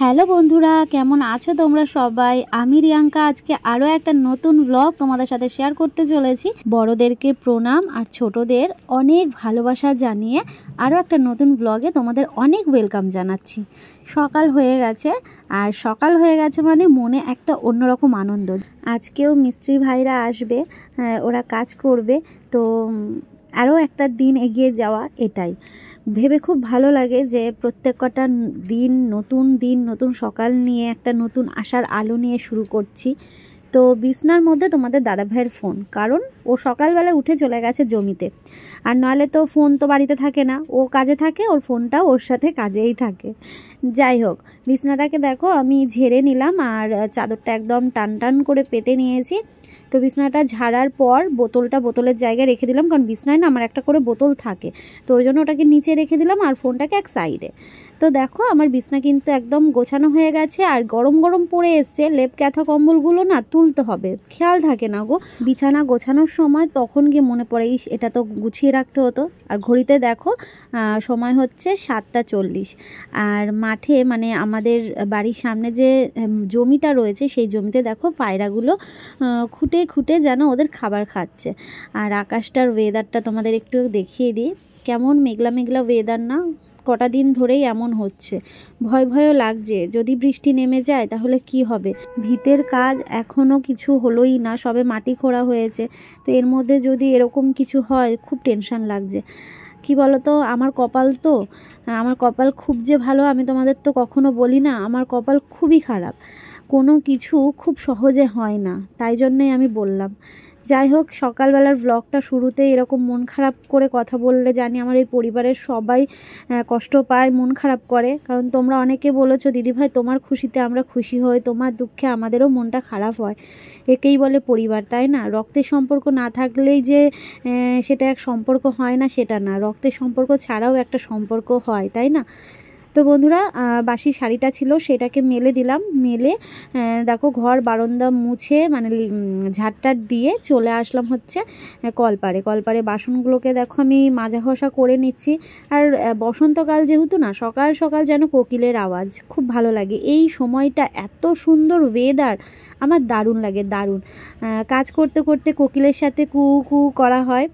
hello বন্ধুরা কেমন আছো তোমরা সবাই আমি রিয়াঙ্কা আজকে আরও একটা নতুন ব্লগ তোমাদের সাথে শেয়ার করতে চলেছি বড়দেরকে প্রণাম আর ছোটদের অনেক ভালোবাসা জানিয়ে আরও একটা নতুন ব্লগে তোমাদের অনেক ওয়েলকাম জানাচ্ছি সকাল হয়ে গেছে আর সকাল হয়ে গেছে মানে মনে একটা অন্যরকম আনন্দ আজকেও মিস্ত্রি ভাইরা আসবে ওরা কাজ করবে তো আরও একটা দিন এগিয়ে যাওয়া এটাই ভেবে খুব ভালো লাগে যে প্রত্যেক কটা দিন নতুন দিন নতুন সকাল নিয়ে একটা নতুন আশার আলো নিয়ে শুরু করছি তো বিছনার মধ্যে তোমাদের দাদা ভাইয়ের ফোন কারণ ও সকালবেলা উঠে চলে গেছে জমিতে আর নাহলে তো ফোন তো বাড়িতে থাকে না ও কাজে থাকে ওর ফোনটা ওর সাথে কাজেই থাকে যাই হোক বিছনাটাকে দেখো আমি ঝেড়ে নিলাম আর চাদরটা একদম টান টান করে পেতে নিয়েছি তো বিছনাটা ঝাড়ার পর বোতলটা বোতলের জায়গায় রেখে দিলাম কারণ বিছনায় না আমার একটা করে বোতল থাকে তো ওই জন্য ওটাকে নিচে রেখে দিলাম আর ফোনটাকে এক সাইডে তো দেখো আমার বিছনা কিন্তু একদম গোছানো হয়ে গেছে আর গরম গরম পড়ে এসছে লেপ ক্যাথা কম্বলগুলো না তুলতে হবে খেয়াল থাকে না গো বিছানা গোছানোর সময় তখন গিয়ে মনে পড়ে ইস এটা তো গুছিয়ে রাখতে হতো আর ঘড়িতে দেখো সময় হচ্ছে সাতটা চল্লিশ আর মাঠে মানে আমাদের বাড়ির সামনে যে জমিটা রয়েছে সেই জমিতে দেখো পায়রাগুলো খুঁটে খুঁটে যেন ওদের খাবার খাচ্ছে আর আকাশটার ওয়েদারটা তোমাদের একটু দেখিয়ে দিই কেমন মেঘলা মেঘলা ওয়েদার না কটা দিন ধরেই এমন হচ্ছে ভয় ভয়ও লাগছে যদি বৃষ্টি নেমে যায় তাহলে কি হবে ভিতের কাজ এখনও কিছু হলোই না সবে মাটি খোঁড়া হয়েছে তো এর মধ্যে যদি এরকম কিছু হয় খুব টেনশান লাগছে কি বলতো আমার কপাল তো আমার কপাল খুব যে ভালো আমি তোমাদের তো কখনো বলি না আমার কপাল খুবই খারাপ কোনো কিছু খুব সহজে হয় না তাই জন্যই আমি বললাম যাই হোক সকালবেলার ব্লগটা শুরুতে এরকম মন খারাপ করে কথা বললে জানি আমার এই পরিবারের সবাই কষ্ট পায় মন খারাপ করে কারণ তোমরা অনেকে বলেছো দিদিভাই তোমার খুশিতে আমরা খুশি হই তোমার দুঃখে আমাদেরও মনটা খারাপ হয় একেই বলে পরিবার তাই না রক্তের সম্পর্ক না থাকলেই যে সেটা এক সম্পর্ক হয় না সেটা না রক্তের সম্পর্ক ছাড়াও একটা সম্পর্ক হয় তাই না তো বন্ধুরা বাসি শাড়িটা ছিল সেটাকে মেলে দিলাম মেলে দেখো ঘর বারন্দা মুছে মানে ঝাড়টার দিয়ে চলে আসলাম হচ্ছে কলপারে কলপারে বাসনগুলোকে দেখো আমি মাজা ঘষা করে নিচ্ছি আর বসন্তকাল যেহেতু না সকাল সকাল যেন কোকিলের আওয়াজ খুব ভালো লাগে এই সময়টা এত সুন্দর ওয়েদার আমার দারুণ লাগে দারুণ কাজ করতে করতে কোকিলের সাথে কু কু করা হয়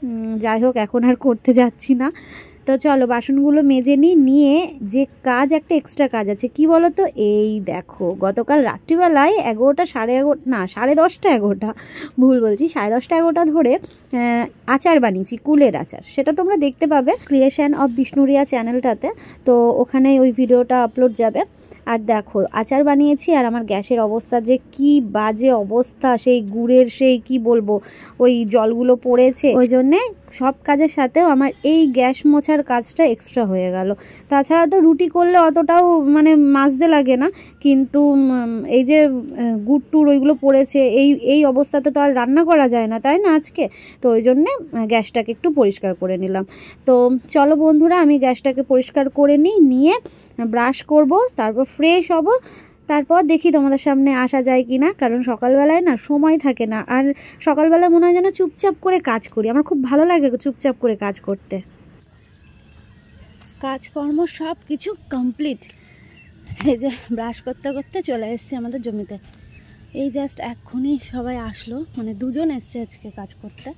যাই হোক এখন আর করতে যাচ্ছি না তো চলো বাসনগুলো মেজে নিই নিয়ে যে কাজ একটা এক্সট্রা কাজ আছে কি বলো তো এই দেখো গতকাল রাত্রিবেলায় এগারোটা সাড়ে এগারো না সাড়ে দশটা এগারোটা ভুল বলছি সাড়ে দশটা এগারোটা ধরে আচার বানিয়েছি কুলের আচার সেটা তোমরা দেখতে পাবে ক্রিয়েশন অফ বিষ্ণুরিয়া চ্যানেলটাতে তো ওখানে ওই ভিডিওটা আপলোড যাবে আর দেখো আচার বানিয়েছি আর আমার গ্যাসের অবস্থা যে কি বাজে অবস্থা সেই গুড়ের সেই কি বলবো ওই জলগুলো পড়েছে ওই জন্যে সব কাজের সাথেও আমার এই গ্যাস মোছার কাজটা এক্সট্রা হয়ে গেল তাছাড়া তো রুটি করলে অতটাও মানে মাজতে লাগে না কিন্তু এই যে গুড় টুর ওইগুলো পড়েছে এই এই অবস্থাতে তো আর রান্না করা যায় না তাই না আজকে তো ওই জন্যে গ্যাসটাকে একটু পরিষ্কার করে নিলাম তো চলো বন্ধুরা আমি গ্যাসটাকে পরিষ্কার করে নিই নিয়ে ব্রাশ করব তারপর ফ্রেশ হব তারপর দেখি তোমাদের সামনে আসা যায় কি না কারণ সকালবেলায় না সময় থাকে না আর সকালবেলা মনে হয় যেন চুপচাপ করে কাজ করি আমার খুব ভালো লাগে চুপচাপ করে কাজ করতে কাজকর্ম সব কিছু কমপ্লিট এই যে ব্রাশ করতে করতে চলে এসছে আমাদের জমিতে এই জাস্ট এক্ষুনি সবাই আসলো মানে দুজন এসছে আজকে কাজ করতে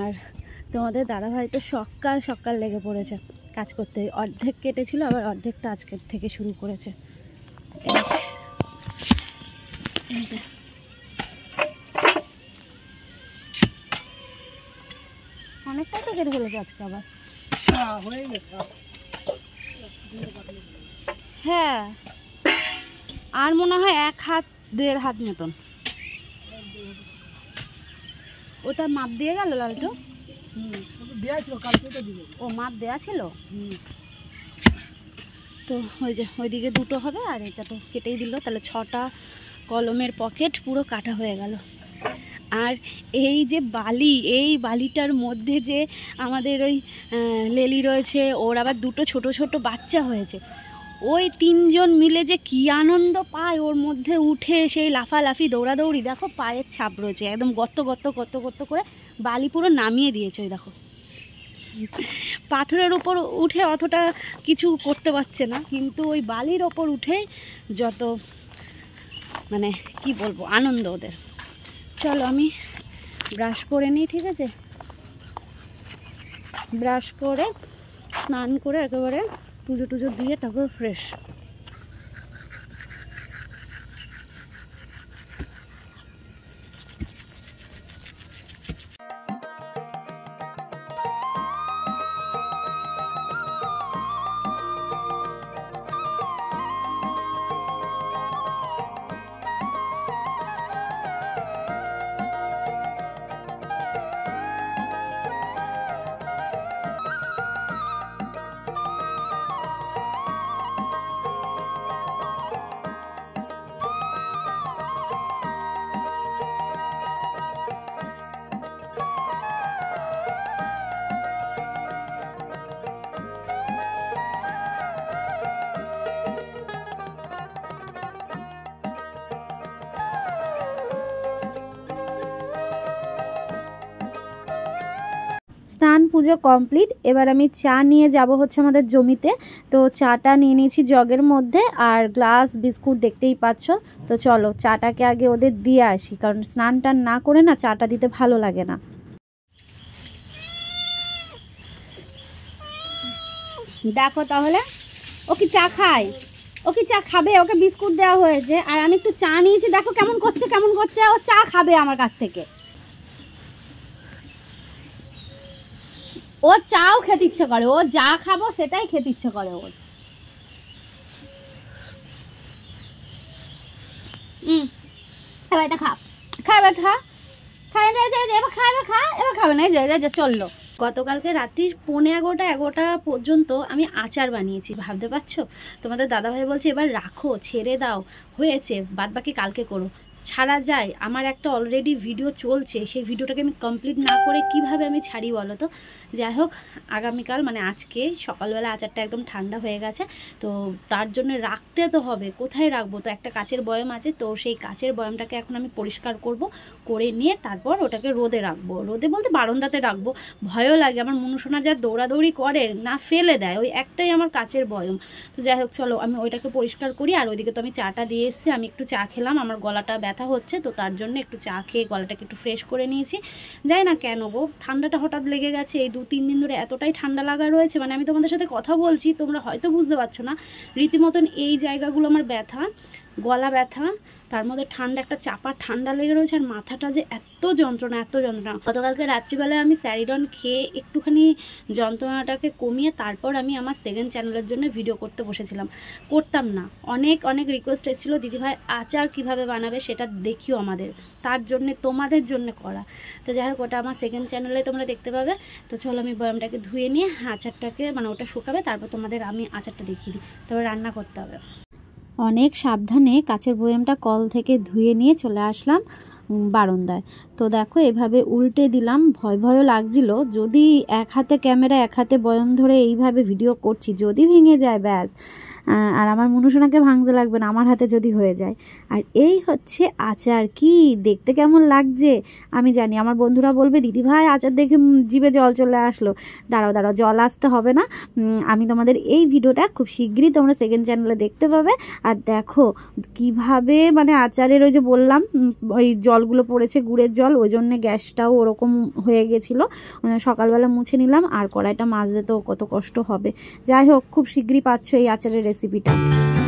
আর তোমাদের দাদাভাই তো সকাল সকাল লেগে পড়েছে কাজ করতে অর্ধেক কেটেছিল আবার অর্ধেকটা আজকের থেকে শুরু করেছে অনেকটাই তো কেটে ফেলেছে আজকে আবার হ্যাঁ, হ্যাঁ আর মনে হয় এক হাত দেড় হাত মতন ওটা মাপ দিয়ে গেল লালটো হুম তো ও মাপ দেওয়া ছিল তো ওই যে ওইদিকে দুটো হবে আর এটা তো কেটেই দিল তাহলে ছটা কলমের পকেট পুরো কাটা হয়ে গেল আর এই যে বালি এই বালিটার মধ্যে যে আমাদের ওই লেলি রয়েছে ওর আবার দুটো ছোট ছোট বাচ্চা হয়েছে ওই তিনজন মিলে যে কি আনন্দ পায় ওর মধ্যে উঠে সেই লাফালাফি দৌড়াদৌড়ি দেখো পায়ের ছাপ রয়েছে একদম গত্ত গত্ত গত্ত গত্ত করে বালি পুরো নামিয়ে দিয়েছে ওই দেখো পাথরের ওপর উঠে অতটা কিছু করতে পারছে না কিন্তু ওই বালির ওপর উঠে যত মানে কি বলবো আনন্দ ওদের চলো আমি ব্রাশ করে নিই ঠিক আছে ব্রাশ করে স্নান করে একেবারে পুজো টুজো দিয়ে তারপর ফ্রেশ স্নান পুজো কমপ্লিট এবার আমি চা নিয়ে যাব হচ্ছে আমাদের জমিতে তো চাটা নিয়ে নিয়েছি জগের মধ্যে আর গ্লাস বিস্কুট দেখতেই পাচ্ছ তো চলো চাটাকে আগে ওদের দিয়ে আসি কারণ স্নান টান না করে না চাটা দিতে ভালো লাগে না দেখো তাহলে ও কি চা খায় ও কি চা খাবে ওকে বিস্কুট দেওয়া হয়েছে আর আমি একটু চা নিয়েছি দেখো কেমন করছে কেমন করছে ও চা খাবে আমার কাছ থেকে ও চাও খেতে ইচ্ছে করে ও যা খাবো সেটাই খেতে ইচ্ছে করে ওর হুম এটা খাবে খা খাই এবার খা এবার না চললো গতকালকে রাত্রির পৌনে এগারোটা এগারোটা পর্যন্ত আমি আচার বানিয়েছি ভাবতে পারছো তোমাদের দাদাভাই বলছে এবার রাখো ছেড়ে দাও হয়েছে বাদ বাকি কালকে করো ছাড়া যায় আমার একটা অলরেডি ভিডিও চলছে সেই ভিডিওটাকে আমি কমপ্লিট না করে কিভাবে আমি ছাড়ি বলো তো যাই হোক আগামীকাল মানে আজকে সকালবেলা আচারটা একদম ঠান্ডা হয়ে গেছে তো তার জন্য রাখতে তো হবে কোথায় রাখবো তো একটা কাচের বয়ম আছে তো সেই কাচের বয়মটাকে এখন আমি পরিষ্কার করব করে নিয়ে তারপর ওটাকে রোদে রাখবো রোদে বলতে বারন্দাতে রাখবো ভয়ও লাগে আমার মনুষণা যা দৌড়াদৌড়ি করে না ফেলে দেয় ওই একটাই আমার কাচের বয়ম তো যাই হোক চলো আমি ওইটাকে পরিষ্কার করি আর ওইদিকে তো আমি চাটা দিয়ে এসেছি আমি একটু চা খেলাম আমার গলাটা ব্যথা হচ্ছে তো তার জন্য একটু চা খেয়ে গলাটাকে একটু ফ্রেশ করে নিয়েছি যাই না কেন গো ঠান্ডাটা হঠাৎ লেগে গেছে এই দু দু তিন দিন ধরে এতটাই ঠান্ডা লাগা রয়েছে মানে আমি তোমাদের সাথে কথা বলছি তোমরা হয়তো বুঝতে পারছো না রীতিমতন এই জায়গাগুলো আমার ব্যথা গলা ব্যথা তার মধ্যে ঠান্ডা একটা চাপা ঠান্ডা লেগে রয়েছে আর মাথাটা যে এত যন্ত্রণা এত যন্ত্রণা গতকালকে রাত্রিবেলায় আমি স্যারিডন খেয়ে একটুখানি যন্ত্রণাটাকে কমিয়ে তারপর আমি আমার সেকেন্ড চ্যানেলের জন্য ভিডিও করতে বসেছিলাম করতাম না অনেক অনেক রিকোয়েস্ট এসেছিলো দিদিভাই আচার কিভাবে বানাবে সেটা দেখিও আমাদের তার জন্যে তোমাদের জন্য করা তো যাই হোক ওটা আমার সেকেন্ড চ্যানেলে তোমরা দেখতে পাবে তো চলো আমি বয়ামটাকে ধুয়ে নিয়ে আচারটাকে মানে ওটা শুকাবে তারপর তোমাদের আমি আচারটা দেখিয়ে দিই তবে রান্না করতে হবে অনেক সাবধানে কাছের বয়ামটা কল থেকে ধুয়ে নিয়ে চলে আসলাম বারন্দায় তো দেখো এভাবে উল্টে দিলাম ভয় ভয়ও লাগছিল যদি এক হাতে ক্যামেরা এক হাতে বয়ম ধরে এইভাবে ভিডিও করছি যদি ভেঙে যায় ব্যাস আর আমার মনুষণাকে ভাঙতে লাগবে না আমার হাতে যদি হয়ে যায় আর এই হচ্ছে আচার কি দেখতে কেমন লাগছে আমি জানি আমার বন্ধুরা বলবে দিদি ভাই আচার দেখে জিভে জল চলে আসলো দাঁড়াও দাঁড়াও জল আসতে হবে না আমি তোমাদের এই ভিডিওটা খুব শীঘ্রই তোমরা সেকেন্ড চ্যানেলে দেখতে পাবে আর দেখো কিভাবে মানে আচারের ওই যে বললাম ওই জলগুলো পড়েছে গুড়ের জল ওই জন্যে গ্যাসটাও ওরকম হয়ে গেছিলো সকালবেলা মুছে নিলাম আর কড়াইটা মাছ তো কত কষ্ট হবে যাই হোক খুব শীঘ্রই পাচ্ছ এই আচারের রেসিপি रेसिपीटा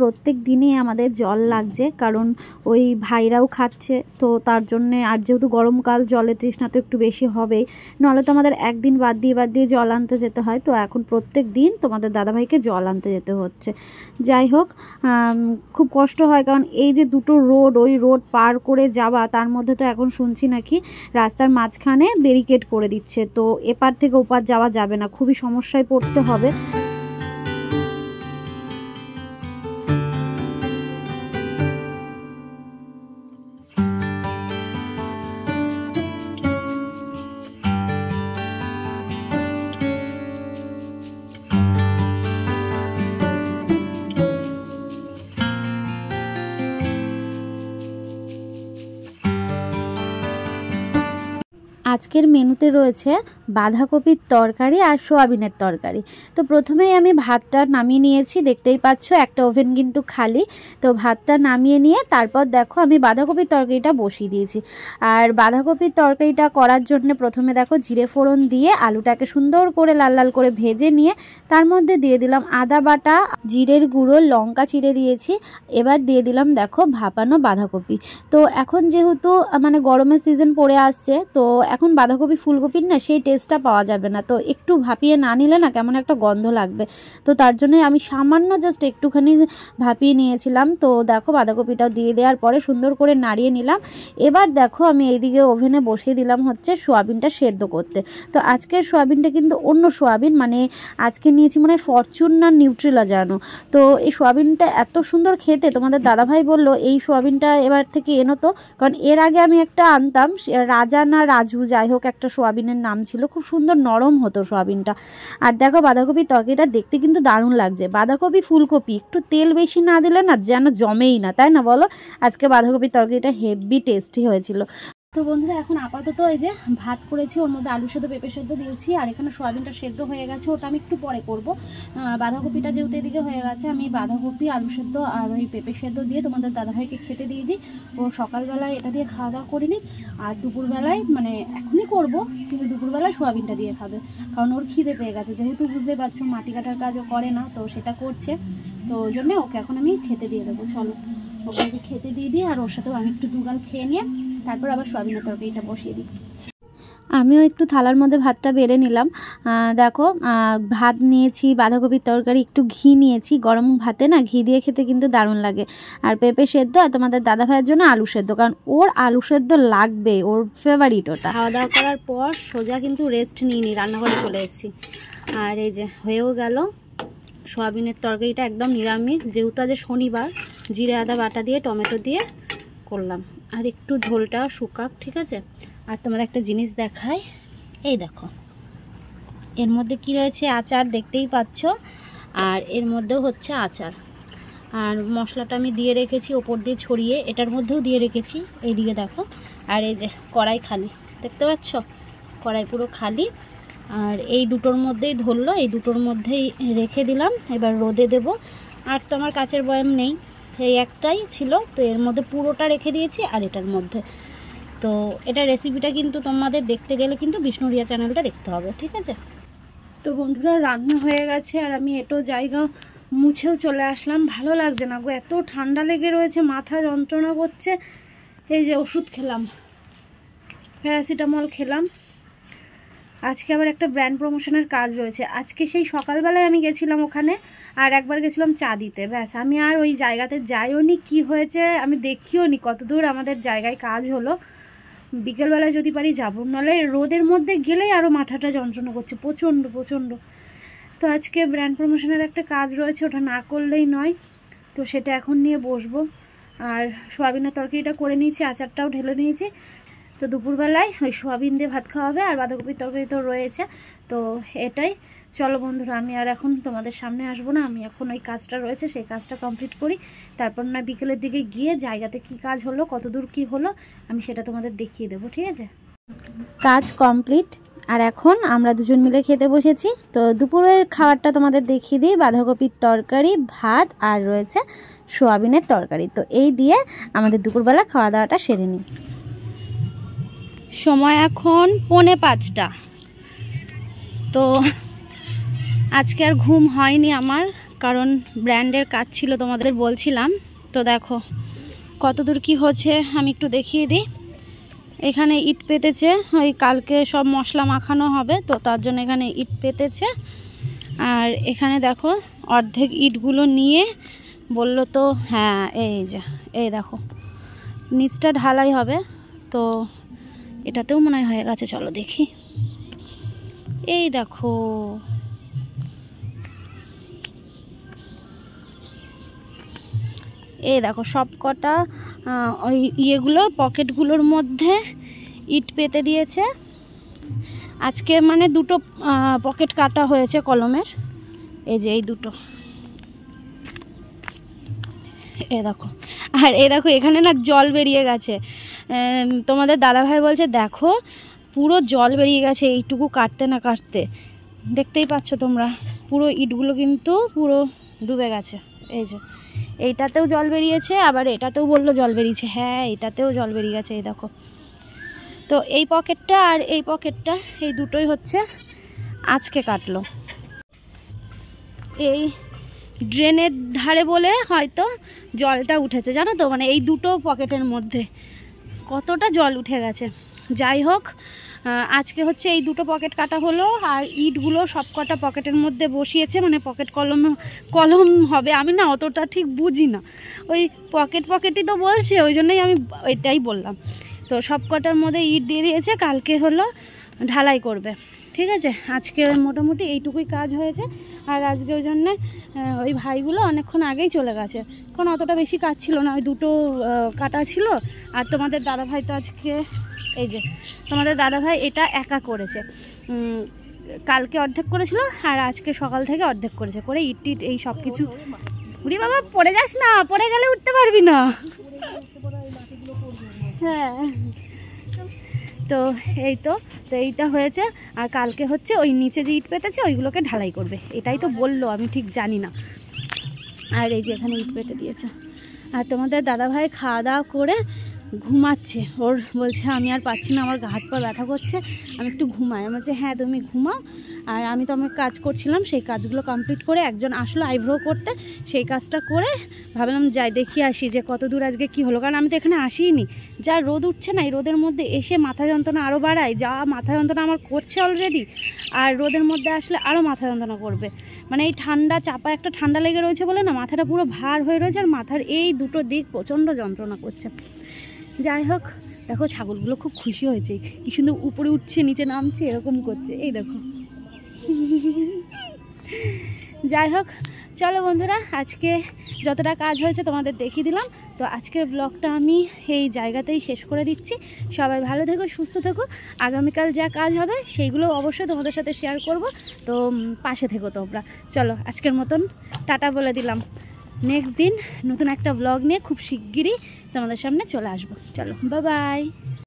প্রত্যেক দিনই আমাদের জল লাগছে কারণ ওই ভাইরাও খাচ্ছে তো তার জন্যে আর যেহেতু গরমকাল জলের তৃষ্ণা তো একটু বেশি হবেই নাহলে তো আমাদের একদিন বাদ দিয়ে বাদ দিয়ে জল আনতে যেতে হয় তো এখন প্রত্যেক দিন তোমাদের দাদাভাইকে জল আনতে যেতে হচ্ছে যাই হোক খুব কষ্ট হয় কারণ এই যে দুটো রোড ওই রোড পার করে যাওয়া তার মধ্যে তো এখন শুনছি নাকি রাস্তার মাঝখানে ব্যারিকেড করে দিচ্ছে তো এপার থেকে ওপার যাওয়া যাবে না খুবই সমস্যায় পড়তে হবে আজকের মেনুতে রয়েছে বাঁধাকপির তরকারি আর সোয়াবিনের তরকারি তো প্রথমেই আমি ভাতটা নামিয়ে নিয়েছি দেখতেই পাচ্ছ একটা ওভেন কিন্তু খালি তো ভাতটা নামিয়ে নিয়ে তারপর দেখো আমি বাঁধাকপির তরকারিটা বসিয়ে দিয়েছি আর বাঁধাকপির তরকারিটা করার জন্য প্রথমে দেখো জিরে ফোড়ন দিয়ে আলুটাকে সুন্দর করে লাল লাল করে ভেজে নিয়ে তার মধ্যে দিয়ে দিলাম আদা বাটা জিরের গুঁড়ো লঙ্কা চিড়ে দিয়েছি এবার দিয়ে দিলাম দেখো ভাপানো বাঁধাকপি তো এখন যেহেতু মানে গরমের সিজন পড়ে আসছে তো এখন বাঁধাকপি ফুলকপির না সেই টেস্টটা পাওয়া যাবে না তো একটু ভাপিয়ে না নিলে না কেমন একটা গন্ধ লাগবে তো তার জন্যে আমি সামান্য জাস্ট একটুখানি ভাপিয়ে নিয়েছিলাম তো দেখো বাঁধাকপিটাও দিয়ে দেওয়ার পরে সুন্দর করে নাড়িয়ে নিলাম এবার দেখো আমি এইদিকে ওভেনে বসিয়ে দিলাম হচ্ছে সোয়াবিনটা সেদ্ধ করতে তো আজকের সোয়াবিনটা কিন্তু অন্য সোয়াবিন মানে আজকে নিয়েছি মানে ফরচুন না নিউট্রিলা জানো তো এই সোয়াবিনটা এত সুন্দর খেতে তোমাদের দাদাভাই বললো এই সোয়াবিনটা এবার থেকে এনো তো কারণ এর আগে আমি একটা আনতাম রাজা না রাজু যাই যাই হোক একটা সোয়াবিনের নাম ছিল খুব সুন্দর নরম হতো সোয়াবিনটা আর দেখো বাঁধাকপির তরকারিটা দেখতে কিন্তু দারুণ লাগছে বাঁধাকপি ফুলকপি একটু তেল বেশি না দিলে না যেন জমেই না তাই না বলো আজকে বাঁধাকপির তরকারিটা হেভি টেস্টি হয়েছিল তো বন্ধুরা এখন আপাতত এই যে ভাত করেছি ওর মধ্যে আলু সেদ্ধ পেঁপে সেদ্ধ দিয়েছি আর এখানে সয়াবিনটা সেদ্ধ হয়ে গেছে ওটা আমি একটু পরে করবো বাঁধাকপিটা যেহেতু এদিকে হয়ে গেছে আমি বাঁধাকপি আলু সেদ্ধ আর ওই পেঁপে সেদ্ধ দিয়ে তোমাদের দাদাভাইকে খেতে দিয়ে দিই ও সকালবেলায় এটা দিয়ে খাওয়া দাওয়া করিনি আর দুপুরবেলায় মানে এখনই করব কিন্তু দুপুরবেলায় সয়াবিনটা দিয়ে খাবে কারণ ওর খিদে পেয়ে গেছে যেহেতু বুঝতে পারছো মাটি কাটার কাজও করে না তো সেটা করছে তো ওই জন্যে ওকে এখন আমি খেতে দিয়ে দেবো চলো ওকে খেতে দিয়ে দিই আর ওর সাথেও আমি একটু দুগাল খেয়ে নিয়ে তারপর আবার সয়াবিনের তরকারিটা বসিয়ে দিই আমিও একটু থালার মধ্যে ভাতটা বেড়ে নিলাম দেখো ভাত নিয়েছি বাঁধাকপির তরকারি একটু ঘি নিয়েছি গরম ভাতে না ঘি দিয়ে খেতে কিন্তু দারুণ লাগে আর পেঁপে সেদ্ধ আর তোমাদের দাদা ভাইয়ের জন্য আলু সেদ্ধ কারণ ওর আলু সেদ্ধ লাগবে ওর ফেভারিট ওটা খাওয়া দাওয়া করার পর সোজা কিন্তু রেস্ট নিয়ে নিই রান্নাঘরে চলে এসেছি আর এই যে হয়েও গেল সোয়াবিনের তরকারিটা একদম নিরামিষ যেহেতু আজ শনিবার জিরে আদা বাটা দিয়ে টমেটো দিয়ে করলাম আর একটু ঝোলটা শুকাক ঠিক আছে আর তোমার একটা জিনিস দেখায় এই দেখো এর মধ্যে কি রয়েছে আচার দেখতেই পাচ্ছ আর এর মধ্যেও হচ্ছে আচার আর মশলাটা আমি দিয়ে রেখেছি ওপর দিয়ে ছড়িয়ে এটার মধ্যেও দিয়ে রেখেছি এই দিকে দেখো আর এই যে কড়াই খালি দেখতে পাচ্ছ কড়াই পুরো খালি আর এই দুটোর মধ্যেই ধরলো এই দুটোর মধ্যেই রেখে দিলাম এবার রোদে দেব আর তো আমার কাছের বয়াম নেই এই একটাই ছিল তো এর মধ্যে পুরোটা রেখে দিয়েছি আর এটার মধ্যে তো এটা রেসিপিটা কিন্তু তোমাদের দেখতে গেলে কিন্তু বিষ্ণুরিয়া চ্যানেলটা দেখতে হবে ঠিক আছে তো বন্ধুরা রান্না হয়ে গেছে আর আমি এটো জায়গা মুছেও চলে আসলাম ভালো লাগছে না গো এত ঠান্ডা লেগে রয়েছে মাথা যন্ত্রণা করছে এই যে ওষুধ খেলাম প্যারাসিটামল খেলাম আজকে আবার একটা ব্র্যান্ড প্রমোশনের কাজ রয়েছে আজকে সেই সকালবেলায় আমি গেছিলাম ওখানে আর একবার গেছিলাম চা দিতে ব্যাস আমি আর ওই জায়গাতে যাইও নি কী হয়েছে আমি দেখিও নি কতদূর আমাদের জায়গায় কাজ হলো বিকেলবেলায় যদি পারি যাব নাহলে রোদের মধ্যে গেলেই আরও মাথাটা যন্ত্রণা করছে প্রচণ্ড প্রচণ্ড তো আজকে ব্র্যান্ড প্রমোশনের একটা কাজ রয়েছে ওটা না করলেই নয় তো সেটা এখন নিয়ে বসবো আর সোয়াবিনের তরকারিটা করে নিয়েছি আচারটাও ঢেলে নিয়েছি তো দুপুরবেলায় ওই সোয়াবিন দিয়ে ভাত খাওয়া হবে আর বাঁধাকপির তরকারি তো রয়েছে তো এটাই চলো বন্ধুরা আমি আর এখন তোমাদের সামনে আসবো না আমি এখন ওই কাজটা রয়েছে সেই কাজটা কমপ্লিট করি তারপর না বিকেলের দিকে গিয়ে জায়গাতে কি কাজ হলো কত দূর কী হলো আমি সেটা তোমাদের দেখিয়ে দেবো ঠিক আছে কাজ কমপ্লিট আর এখন আমরা দুজন মিলে খেতে বসেছি তো দুপুরের খাবারটা তোমাদের দেখিয়ে দিই বাঁধাকপির তরকারি ভাত আর রয়েছে সোয়াবিনের তরকারি তো এই দিয়ে আমাদের দুপুরবেলা খাওয়া দাওয়াটা সেরে নিই সময় এখন পৌনে পাঁচটা তো আজকে আর ঘুম হয়নি আমার কারণ ব্র্যান্ডের কাজ ছিল তোমাদের বলছিলাম তো দেখো কতদূর কি হচ্ছে আমি একটু দেখিয়ে দিই এখানে ইট পেতেছে ওই কালকে সব মশলা মাখানো হবে তো তার জন্য এখানে ইট পেতেছে আর এখানে দেখো অর্ধেক ইটগুলো নিয়ে বলল তো হ্যাঁ এই যে এই দেখো নিচটা ঢালাই হবে তো এটাতেও মনে হয়ে গেছে চলো দেখি এই দেখো এই দেখো সব কটা ওই ইয়েগুলো পকেটগুলোর মধ্যে ইট পেতে দিয়েছে আজকে মানে দুটো পকেট কাটা হয়েছে কলমের এই যে এই দুটো এ দেখো আর এ দেখো এখানে না জল বেরিয়ে গেছে তোমাদের দাদাভাই বলছে দেখো পুরো জল বেরিয়ে গেছে এইটুকু কাটতে না কাটতে দেখতেই পাচ্ছ তোমরা পুরো ইটগুলো কিন্তু পুরো ডুবে গেছে এই যে এইটাতেও জল বেরিয়েছে আবার এটাতেও বললো জল বেরিয়েছে হ্যাঁ এটাতেও জল বেরিয়ে গেছে এই দেখো তো এই পকেটটা আর এই পকেটটা এই দুটোই হচ্ছে আজকে কাটলো এই ড্রেনের ধারে বলে হয়তো জলটা উঠেছে জানো তো মানে এই দুটো পকেটের মধ্যে কতটা জল উঠে গেছে যাই হোক আজকে হচ্ছে এই দুটো পকেট কাটা হলো আর ইটগুলো কটা পকেটের মধ্যে বসিয়েছে মানে পকেট কলম কলম হবে আমি না অতটা ঠিক বুঝি না ওই পকেট পকেটই তো বলছে ওই জন্যই আমি এটাই বললাম তো সব কটার মধ্যে ইট দিয়ে দিয়েছে কালকে হলো ঢালাই করবে ঠিক আছে আজকে মোটামুটি এইটুকুই কাজ হয়েছে আর আজকে ওই জন্যে ওই ভাইগুলো অনেকক্ষণ আগেই চলে গেছে কারণ অতটা বেশি কাজ ছিল না ওই দুটো কাটা ছিল আর তোমাদের দাদা ভাই তো আজকে এই যে তোমাদের দাদা ভাই এটা একা করেছে কালকে অর্ধেক করেছিল আর আজকে সকাল থেকে অর্ধেক করেছে করে ইট এই সব কিছু উড়ি বাবা পড়ে যাস না পড়ে গেলে উঠতে পারবি না হ্যাঁ তো এই তো তো এইটা হয়েছে আর কালকে হচ্ছে ওই নিচে যে ইট পেতেছে ওইগুলোকে ঢালাই করবে এটাই তো বললো আমি ঠিক জানি না আর এই যে এখানে ইট পেতে দিয়েছে আর তোমাদের দাদাভাই খাওয়া দাওয়া করে ঘুমাচ্ছে ওর বলছে আমি আর পাচ্ছি না আমার গা হাত পা ব্যথা করছে আমি একটু ঘুমাই আমি বলছে হ্যাঁ তুমি ঘুমাও আর আমি তো আমার কাজ করছিলাম সেই কাজগুলো কমপ্লিট করে একজন আসলো আইব্রো করতে সেই কাজটা করে ভাবলাম যাই দেখি আসি যে কত দূর আজকে কি হলো কারণ আমি তো এখানে আসিনি যা রোদ উঠছে না এই রোদের মধ্যে এসে মাথা যন্ত্রণা আরও বাড়ায় যা মাথা যন্ত্রণা আমার করছে অলরেডি আর রোদের মধ্যে আসলে আরও মাথা যন্ত্রণা করবে মানে এই ঠান্ডা চাপা একটা ঠান্ডা লেগে রয়েছে বলে না মাথাটা পুরো ভার হয়ে রয়েছে আর মাথার এই দুটো দিক প্রচণ্ড যন্ত্রণা করছে যাই হোক দেখো ছাগলগুলো খুব খুশি হয়েছে কি সুন্দর উপরে উঠছে নিচে নামছে এরকম করছে এই দেখো যাই হোক চলো বন্ধুরা আজকে যতটা কাজ হয়েছে তোমাদের দেখিয়ে দিলাম তো আজকের ব্লগটা আমি এই জায়গাতেই শেষ করে দিচ্ছি সবাই ভালো থেকো সুস্থ থেকো আগামীকাল যা কাজ হবে সেইগুলো অবশ্যই তোমাদের সাথে শেয়ার করব তো পাশে থেকো তোমরা চলো আজকের মতন টাটা বলে দিলাম নেক্সট দিন নতুন একটা ব্লগ নিয়ে খুব শিগগিরই তোমাদের সামনে চলে আসবো চলো বাই